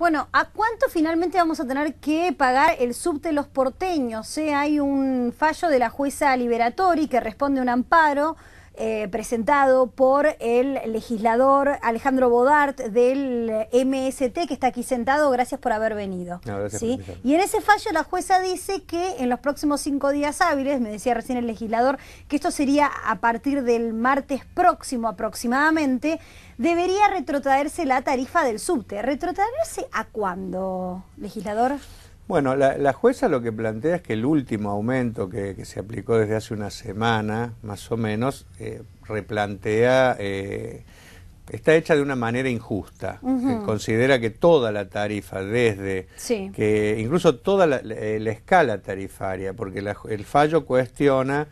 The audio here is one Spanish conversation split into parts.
Bueno, ¿a cuánto finalmente vamos a tener que pagar el subte los porteños? Eh, hay un fallo de la jueza Liberatori que responde a un amparo eh, presentado por el legislador Alejandro Bodart del MST, que está aquí sentado. Gracias por haber venido. ¿sí? y en ese fallo la jueza dice que en los próximos cinco días hábiles, me decía recién el legislador, que esto sería a partir del martes próximo aproximadamente, debería retrotraerse la tarifa del subte. ¿Retrotraerse a cuándo, legislador? Bueno, la, jueza lo que plantea es que el último aumento que, se aplicó desde hace una semana, más o menos, eh, replantea, eh, está hecha de una manera injusta. Eh, considera que toda la tarifa, desde que incluso toda la escala tarifaria, porque el fallo cuestiona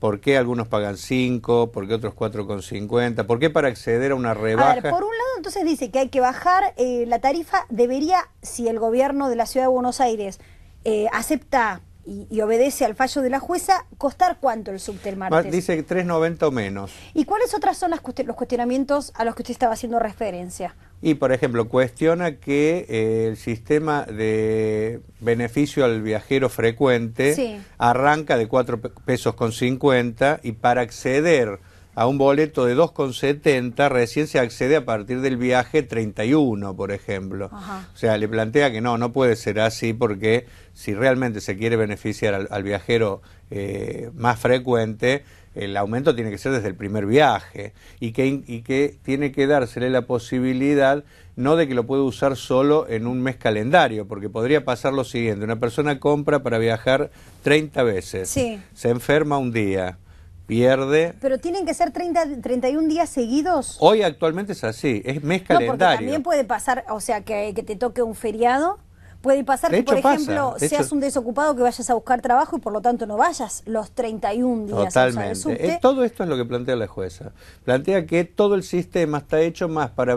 ¿Por qué algunos pagan 5? ¿Por qué otros 4,50? ¿Por qué para acceder a una rebaja? por un lado entonces dice que hay que bajar eh, la tarifa, debería, si el gobierno de la Ciudad de Buenos Aires eh, acepta y, obedece al fallo de la jueza, ¿costar cuánto el subte el martes? Dice 3,90 o menos. ¿Y cuáles otras son las, los cuestionamientos a los que usted estaba haciendo referencia? Y, por ejemplo, cuestiona que eh, el sistema de beneficio al viajero frecuente arranca de 4 pesos con 50 y para acceder a un boleto de con 2,70 recién se accede a partir del viaje 31, por ejemplo. O sea, le plantea que no, no puede ser así porque si realmente se quiere beneficiar al, viajero eh, más frecuente, el aumento tiene que ser desde el primer viaje y que, y que tiene que dársele la posibilidad no de que lo pueda usar solo en un mes calendario, porque podría pasar lo siguiente, una persona compra para viajar 30 veces, se enferma un día, pierde. Pero tienen que ser 30, 31 días seguidos. Hoy actualmente es así, es mes calendario. No, también puede pasar, o sea, que, que te toque un feriado Puede pasar que, por ejemplo, seas un desocupado que vayas a buscar trabajo y por lo tanto no vayas los 31 días. Totalmente. Eh, todo esto es lo que plantea la jueza. Plantea que todo el sistema está hecho más para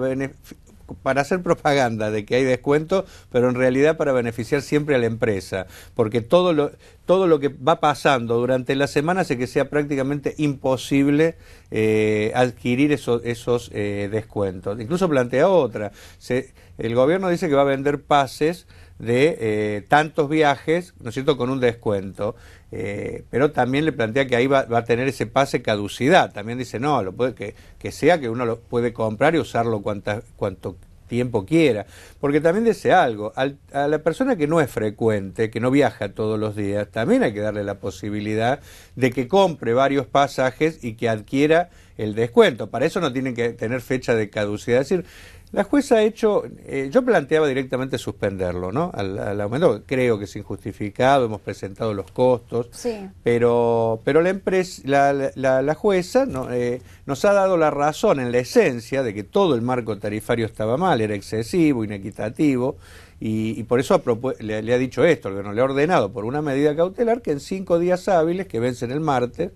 para hacer propaganda de que hay descuento, pero en realidad para beneficiar siempre a la empresa, porque todo lo, todo lo que va pasando durante la semana hace que sea prácticamente imposible eh, adquirir esos eh, descuentos. Incluso plantea otra. el gobierno dice que va a vender pases de eh, tantos viajes, ¿no es cierto?, con un descuento. pero también le plantea que ahí va, a tener ese pase caducidad. También dice, no, lo puede, que, que sea que uno lo puede comprar y usarlo cuantas, cuanto tiempo quiera. Porque también dice algo, a la persona que no es frecuente, que no viaja todos los días, también hay que darle la posibilidad de que compre varios pasajes y que adquiera el descuento. Para eso no tienen que tener fecha de caducidad. decir, la jueza ha hecho, eh, yo planteaba directamente suspenderlo, ¿no? Al, creo que es injustificado, hemos presentado los costos, pero, pero la, empresa, la, jueza no, eh, nos ha dado la razón en la esencia de que todo el marco tarifario estaba mal, era excesivo, inequitativo, y, por eso le, ha dicho esto, no le ha ordenado por una medida cautelar que en cinco días hábiles, que vencen el martes,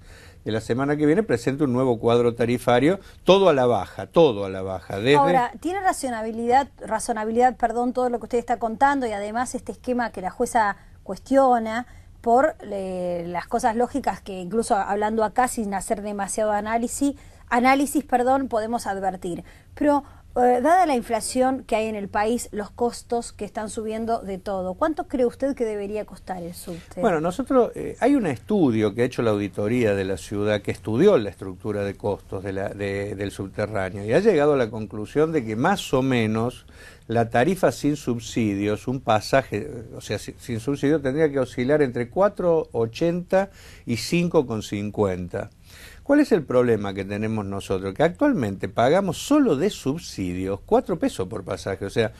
la semana que viene presenta un nuevo cuadro tarifario, todo a la baja, todo a la baja. Ahora, ¿tiene razonabilidad, razonabilidad perdón, todo lo que usted está contando y además este esquema que la jueza cuestiona? por las cosas lógicas que incluso hablando acá sin hacer demasiado análisis, análisis, perdón, podemos advertir. Pero eh, dada la inflación que hay en el país, los costos que están subiendo de todo, ¿cuánto cree usted que debería costar el subterráneo? Bueno, nosotros, eh, hay un estudio que ha hecho la auditoría de la ciudad que estudió la estructura de costos del subterráneo y ha llegado a la conclusión de que más o menos la tarifa sin subsidios, un pasaje, o sea, sin subsidio tendría que oscilar entre 4,80 y 5,50. ¿Cuál es el problema que tenemos nosotros? Que actualmente pagamos solo de subsidios cuatro pesos por pasaje, o sea,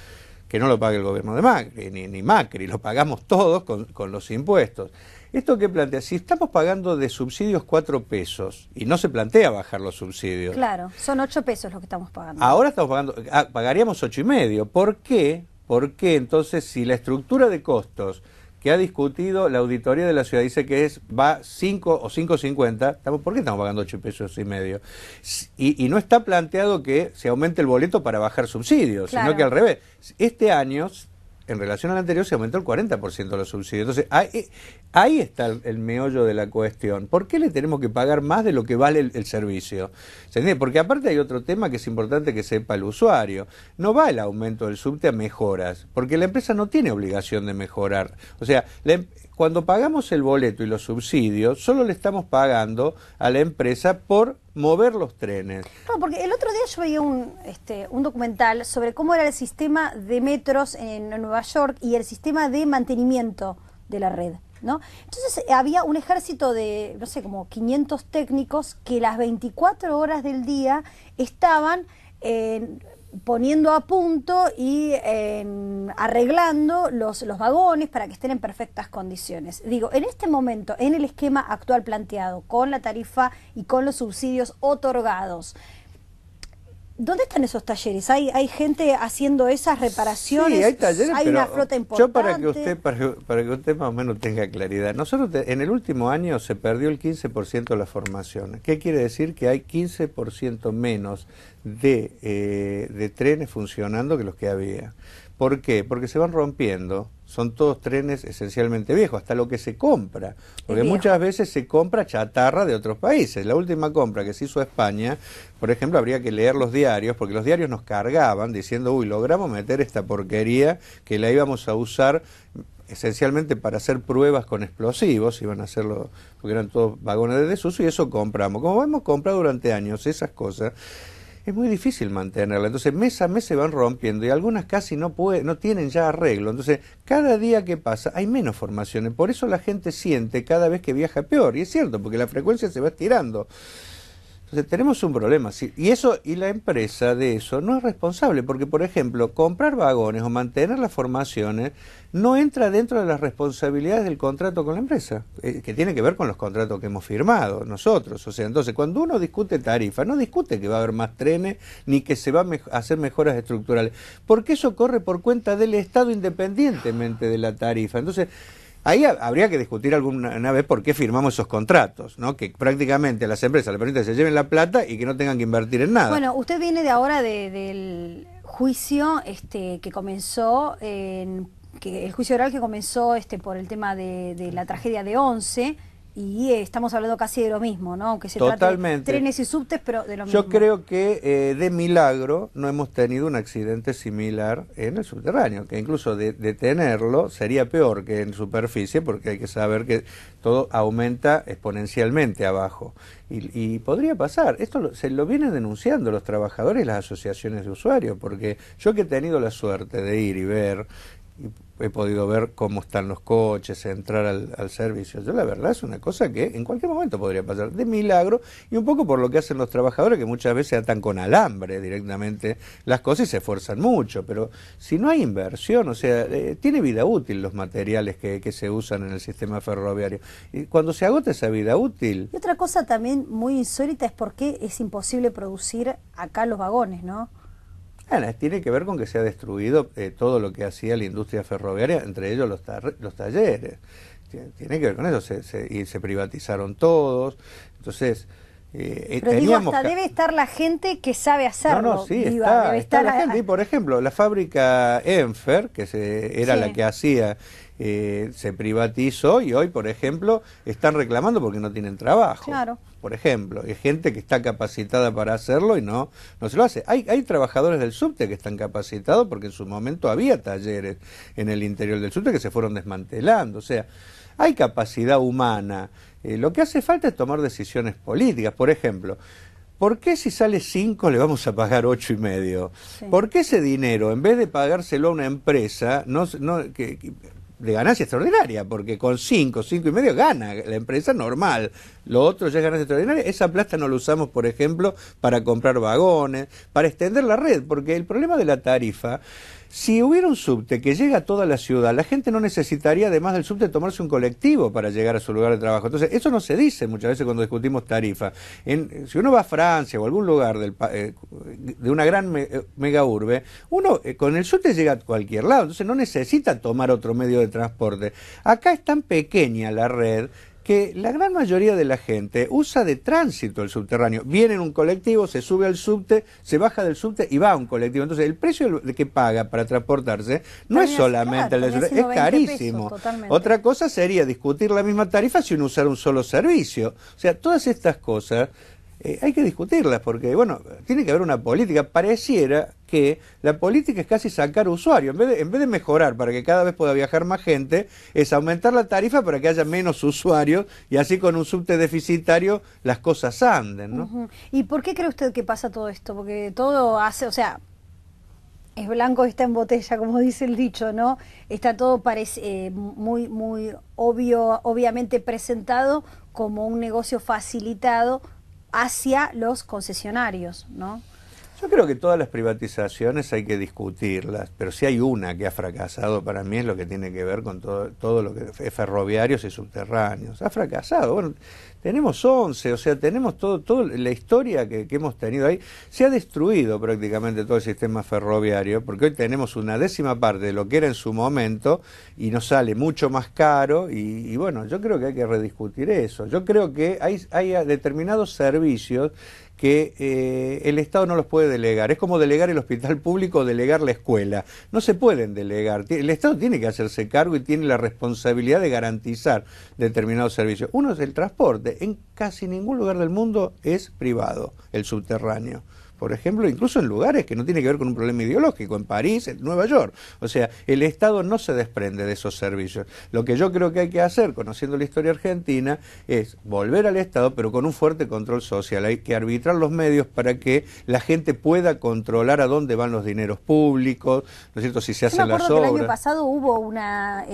que no lo pague el gobierno de Macri, ni, Macri, lo pagamos todos con, los impuestos. Esto que plantea, si estamos pagando de subsidios cuatro pesos y no se plantea bajar los subsidios. Claro, son ocho pesos los que estamos pagando. Ahora estamos pagando, ah, pagaríamos ocho y medio. ¿Por qué? ¿Por qué entonces si la estructura de costos que ha discutido la auditoría de la ciudad, dice que es va 5 o 5.50, ¿por qué estamos pagando 8 pesos y medio? Y, no está planteado que se aumente el boleto para bajar subsidios, sino que al revés. Este año en relación al anterior se aumentó el 40% de los subsidios. Entonces, ahí, ahí está el, meollo de la cuestión. ¿Por qué le tenemos que pagar más de lo que vale el, servicio? Porque aparte hay otro tema que es importante que sepa el usuario. No va el aumento del subte a mejoras, porque la empresa no tiene obligación de mejorar. O sea, la, em- cuando pagamos el boleto y los subsidios, solo le estamos pagando a la empresa por mover los trenes. No, porque el otro día yo veía un, este, documental sobre cómo era el sistema de metros en Nueva York y el sistema de mantenimiento de la red. ¿No? Entonces eh, había un ejército de, no sé, como 500 técnicos que las 24 horas del día estaban poniendo a punto y em, arreglando los, los vagones para que estén en perfectas condiciones. Digo, en este momento, en el esquema actual planteado, con la tarifa y con los subsidios otorgados, ¿Dónde están esos talleres? ¿Hay, hay gente haciendo esas reparaciones? Sí, hay talleres, pero una flota importante? Yo para que usted para, que, usted más o menos tenga claridad. Nosotros en el último año se perdió el 15% de la formación. ¿Qué quiere decir? Que hay 15% menos de, eh, de trenes funcionando que los que había. ¿Por qué? Porque se van rompiendo son todos trenes esencialmente viejos, hasta lo que se compra, porque muchas veces se compra chatarra de otros países. La última compra que se hizo a España, por ejemplo, habría que leer los diarios, porque los diarios nos cargaban diciendo, uy, logramos meter esta porquería que la íbamos a usar esencialmente para hacer pruebas con explosivos, iban a hacerlo porque eran todos vagones de desuso y eso compramos. Como hemos comprado durante años esas cosas, es muy difícil mantenerla. Entonces, mes a mes se van rompiendo y algunas casi no, pueden no tienen ya arreglo. Entonces, cada día que pasa hay menos formaciones. Por eso la gente siente cada vez que viaja peor. Y es cierto, porque la frecuencia se va estirando. Entonces tenemos un problema. Sí, y eso, y la empresa de eso no es responsable, porque por ejemplo, comprar vagones o mantener las formaciones no entra dentro de las responsabilidades del contrato con la empresa, eh, que tiene que ver con los contratos que hemos firmado nosotros. O sea, entonces cuando uno discute tarifa, no discute que va a haber más trenes ni que se va a hacer mejoras estructurales, porque eso corre por cuenta del Estado independientemente de la tarifa. Entonces, Ahí habría que discutir alguna vez por qué firmamos esos contratos, ¿no? Que prácticamente las empresas les permiten que se lleven la plata y que no tengan que invertir en nada. Bueno, usted viene de ahora del juicio este, que comenzó que el juicio oral que comenzó este por el tema de, de la tragedia de Once y eh, estamos hablando casi de lo mismo, ¿no? Aunque Totalmente. trenes y subtes, pero de lo mismo. Yo creo que eh, de milagro no hemos tenido un accidente similar en el subterráneo, que incluso de, tenerlo sería peor que en superficie, porque hay que saber que todo aumenta exponencialmente abajo. Y, podría pasar. Esto se lo vienen denunciando los trabajadores y las asociaciones de usuarios, porque yo que he tenido la suerte de ir y ver he podido ver cómo están los coches, entrar al, servicio. Yo la verdad es una cosa que en cualquier momento podría pasar, de milagro, y un poco por lo que hacen los trabajadores que muchas veces atan con alambre directamente las cosas y se esfuerzan mucho, pero si no hay inversión, o sea, eh, tiene vida útil los materiales que, que, se usan en el sistema ferroviario. Y cuando se agota esa vida útil... Y otra cosa también muy insólita es por qué es imposible producir acá los vagones, ¿no? tiene que ver con que se ha destruido eh, todo lo que hacía la industria ferroviaria, entre ellos los, talleres. Tiene, que ver con eso, se, y se privatizaron todos. Entonces, eh, eh, Pero hasta debe estar la gente que sabe hacerlo. No, no, sí, está, debe estar la gente. Y por ejemplo, la fábrica Enfer, que se, era la que hacía eh, se privatizó y hoy, por ejemplo, están reclamando porque no tienen trabajo. Por ejemplo, hay gente que está capacitada para hacerlo y no, no se lo hace. Hay, trabajadores del subte que están capacitados porque en su momento había talleres en el interior del subte que se fueron desmantelando. O sea, hay capacidad humana. Eh, lo que hace falta es tomar decisiones políticas. Por ejemplo, ¿Por qué si sale 5 le vamos a pagar ocho y medio? ¿Por qué ese dinero, en vez de pagárselo a una empresa, no, de ganancia extraordinaria, porque con 5, cinco y medio gana la empresa normal. Lo otro ya es ganancia extraordinaria. Esa plata no la usamos, por ejemplo, para comprar vagones, para extender la red, porque el problema de la tarifa si hubiera un subte que llega a toda la ciudad, la gente no necesitaría, además del subte, tomarse un colectivo para llegar a su lugar de trabajo. Entonces, eso no se dice muchas veces cuando discutimos tarifa. si uno va a Francia o algún lugar eh, de una gran megaurbe, eh, mega urbe, uno eh, con el subte llega a cualquier lado, entonces no necesita tomar otro medio de transporte. Acá es tan pequeña la red que la gran mayoría de la gente usa de tránsito el subterráneo. Viene en un colectivo, se sube al subte, se baja del subte y va a un colectivo. Entonces, el precio que paga para transportarse no es solamente el es carísimo. Otra cosa sería discutir la misma tarifa sin usar un solo servicio. O sea, todas estas cosas eh, hay que discutirlas porque, bueno, tiene que haber una política. Pareciera que la política es casi sacar usuario. En vez, de, en vez de mejorar para que cada vez pueda viajar más gente, es aumentar la tarifa para que haya menos usuarios y así con un subte deficitario las cosas anden, ¿no? ¿Y por qué cree usted que pasa todo esto? Porque todo hace, o sea, es blanco y está en botella, como dice el dicho, ¿no? Está todo parece eh, muy, muy obvio, obviamente presentado como un negocio facilitado hacia los concesionarios, ¿no? Yo creo que todas las privatizaciones hay que discutirlas, pero si hay una que ha fracasado para mí es lo que tiene que ver con todo, todo lo que es ferroviarios y subterráneos. Ha fracasado. Bueno, tenemos 11, o sea, tenemos todo, toda la historia que, hemos tenido ahí. Se ha destruido prácticamente todo el sistema ferroviario, porque hoy tenemos una décima parte de lo que era en su momento y nos sale mucho más caro. Y, y bueno, yo creo que hay que rediscutir eso. Yo creo que hay, hay determinados servicios que eh, el Estado no los puede delegar. Es como delegar el hospital público o delegar la escuela. No se pueden delegar. El Estado tiene que hacerse cargo y tiene la responsabilidad de garantizar determinados servicios. Uno es el transporte. En casi ningún lugar del mundo es privado el subterráneo por ejemplo, incluso en lugares que no tiene que ver con un problema ideológico, en París, en Nueva York. O sea, el Estado no se desprende de esos servicios. Lo que yo creo que hay que hacer, conociendo la historia argentina, es volver al Estado, pero con un fuerte control social. Hay que arbitrar los medios para que la gente pueda controlar a dónde van los dineros públicos, ¿no es cierto? Si se hacen yo el año pasado hubo una,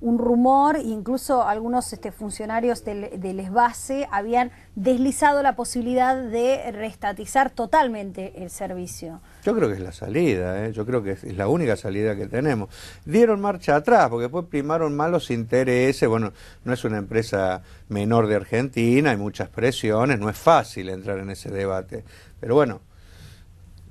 un rumor, incluso algunos este, funcionarios del, del ESBASE habían deslizado la posibilidad de restatizar total el servicio. Yo creo que es la salida, ¿eh? yo creo que es, la única salida que tenemos. Dieron marcha atrás porque después primaron malos intereses. Bueno, no es una empresa menor de Argentina, hay muchas presiones, no es fácil entrar en ese debate. Pero bueno,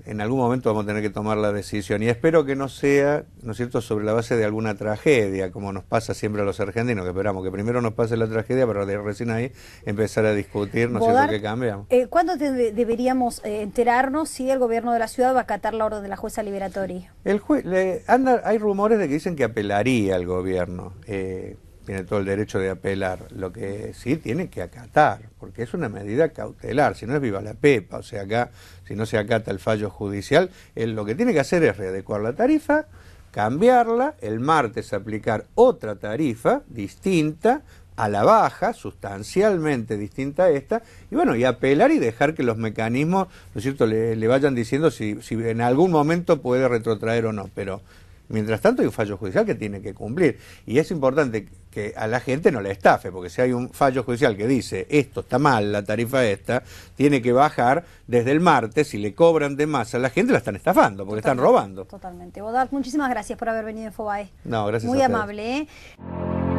en algún momento vamos a tener que tomar la decisión y espero que no sea, ¿no es cierto?, sobre la base de alguna tragedia, como nos pasa siempre a los argentinos, que esperamos que primero nos pase la tragedia para de recién ahí empezar a discutir, ¿no es cierto?, qué cambiamos. Eh, ¿Cuándo deberíamos eh, enterarnos si el gobierno de la ciudad va a acatar la orden de la jueza liberatoria? El juez, anda, hay rumores de que dicen que apelaría al gobierno. Eh, tiene todo el derecho de apelar, lo que sí tiene que acatar, porque es una medida cautelar, si no es viva la pepa, o sea, acá, si no se acata el fallo judicial, él lo que tiene que hacer es readecuar la tarifa, cambiarla, el martes aplicar otra tarifa distinta, a la baja, sustancialmente distinta a esta, y bueno, y apelar y dejar que los mecanismos, ¿no cierto?, le, vayan diciendo si, si en algún momento puede retrotraer o no, pero Mientras tanto hay un fallo judicial que tiene que cumplir. Y es importante que a la gente no la estafe, porque si hay un fallo judicial que dice esto está mal, la tarifa esta, tiene que bajar desde el martes, si le cobran de más a la gente la están estafando, porque están robando. Totalmente. Bodal, muchísimas gracias por haber venido en FOBAE. No, gracias. Muy amable. ¿eh?